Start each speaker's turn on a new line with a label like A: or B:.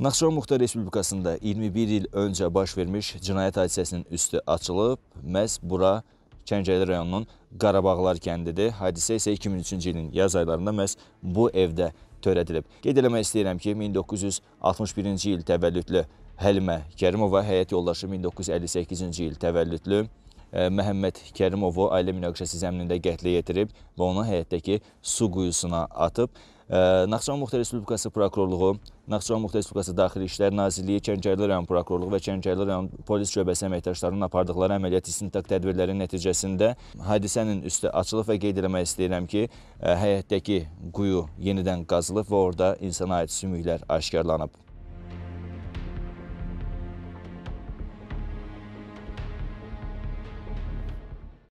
A: Naxçıvan Muxtar Respublikasında 21 il öncə baş vermiş cinayət hadisəsinin üstü açılıb. Məhz bura Çəngəli rayonunun Qarabağlar kəndidir. Hadisə isə 2003-cü ilin yaz aylarında məhz bu evdə törədilib. Qeyd eləmək istəyirəm ki, 1961-ci il təvəllüdlü Həlmə Kərimova, həyat yoldaşı 1958-ci il təvəllüdlü e, Məhəmməd Kərimovu ailə münaqişəsi zəminində qətlə yetirib və onu həyətdəki su quyusuna atıb. Naxçıvan Muxtar Respublikası Prokurorluğu, Naxçıvan Muxtar Respublikası Daxili İşlər Nazirliyi, Kəngərli rayon Prokurorluğu və Kəngərli rayon Polis şöbəsi əməkdaşlarının apardıqları əməliyyat istintaq tədbirləri nəticəsində hadisənin üstü açılıb və qeyd eləmək istəyirəm ki, həyətdəki quyu yenidən qazılıb və orada insana aid sümüklər aşkarlanıb.